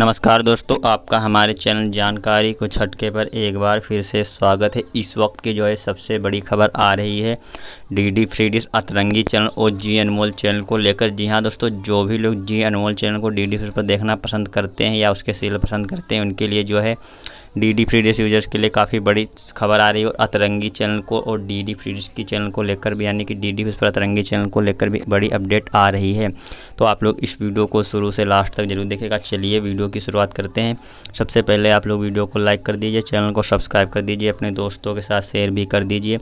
नमस्कार दोस्तों आपका हमारे चैनल जानकारी को छटके पर एक बार फिर से स्वागत है इस वक्त की जो है सबसे बड़ी खबर आ रही है D D free dish Atrangi channel और जी अनमोल चैनल को लेकर जी हाँ दोस्तों जो भी लोग जी अनमोल चैनल को डी डी फ्री पर देखना पसंद करते हैं या उसके सीरियल पसंद करते हैं उनके लिए जो है D D free dish users के लिए काफ़ी बड़ी खबर आ रही है और अतरंगी चैनल को और डी डी फ्री डिश की चैनल को लेकर भी यानी कि डी डी पर अतरंगी चैनल को लेकर भी बड़ी अपडेट आ रही है तो आप लोग इस वीडियो को शुरू से लास्ट तक जरूर देखेगा चलिए वीडियो की शुरुआत करते हैं सबसे पहले आप लोग वीडियो को लाइक कर दीजिए चैनल को सब्सक्राइब कर दीजिए अपने दोस्तों के साथ शेयर भी कर दीजिए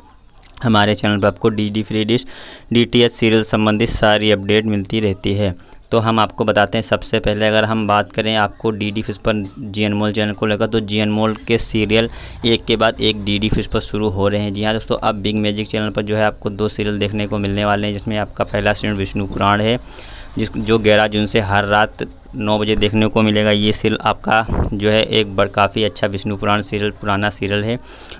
हमारे चैनल पर आपको D D free dish D T H serial संबंधित सारी अपडेट मिलती रहती है तो हम आपको बताते हैं सबसे पहले अगर हम बात करें आपको डी डी फिश पर जी अनमोल चैनल को लेकर तो जी अनमोल के सीरियल एक के बाद एक डी डी फिश पर शुरू हो रहे हैं जी हाँ दोस्तों अब बिग मैजिक चैनल पर जो है आपको दो सीरियल देखने को मिलने वाले हैं जिसमें आपका पहला सीरियल विष्णु पुराण है जिस जो ग्यारह जून से हर रात नौ बजे देखने को मिलेगा ये सीरियल आपका जो है एक बड़ काफ़ी अच्छा विष्णु पुराण सीरियल पुराना सीरियल है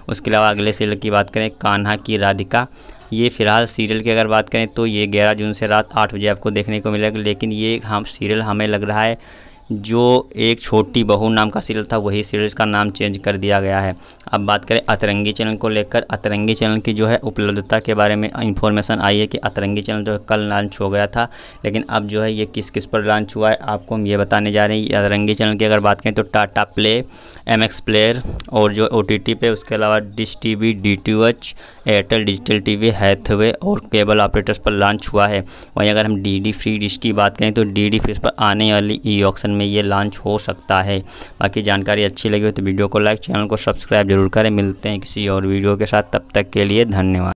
उसके अलावा अगले सीरियल की बात करें कान्हा की राधिका ये फ़िलहाल सीरियल की अगर बात करें तो ये ग्यारह जून से रात आठ बजे आपको देखने को मिलेगा लेकिन ये हम सीरियल हमें लग रहा है जो एक छोटी बहू नाम का सीरियल था वही सीरियल का नाम चेंज कर दिया गया है अब बात करें अतरंगी चैनल को लेकर अतरंगी चैनल की जो है उपलब्धता के बारे में इन्फॉर्मेशन आई है कि अतरंगी चैनल जो कल लॉन्च हो गया था लेकिन अब जो है ये किस किस पर लॉन्च हुआ है आपको हम ये बताने जा रहे हैं अतरंगी चैनल की अगर बात करें तो Tata play M X player और जो ओ टी टी पे उसके अलावा dish T V D T H Airtel digital T V Hathway और केबल ऑपरेटर्स पर लॉन्च हुआ है वहीं अगर हम डी डी फ्री डिश की बात करें तो डी डी फ्री पर आने वाली ई e ऑप्शन में ये लॉन्च हो सकता है बाकी जानकारी अच्छी लगी हो तो वीडियो को लाइक चैनल को सब्सक्राइब जरूर करें मिलते हैं किसी और वीडियो के साथ तब तक के लिए धन्यवाद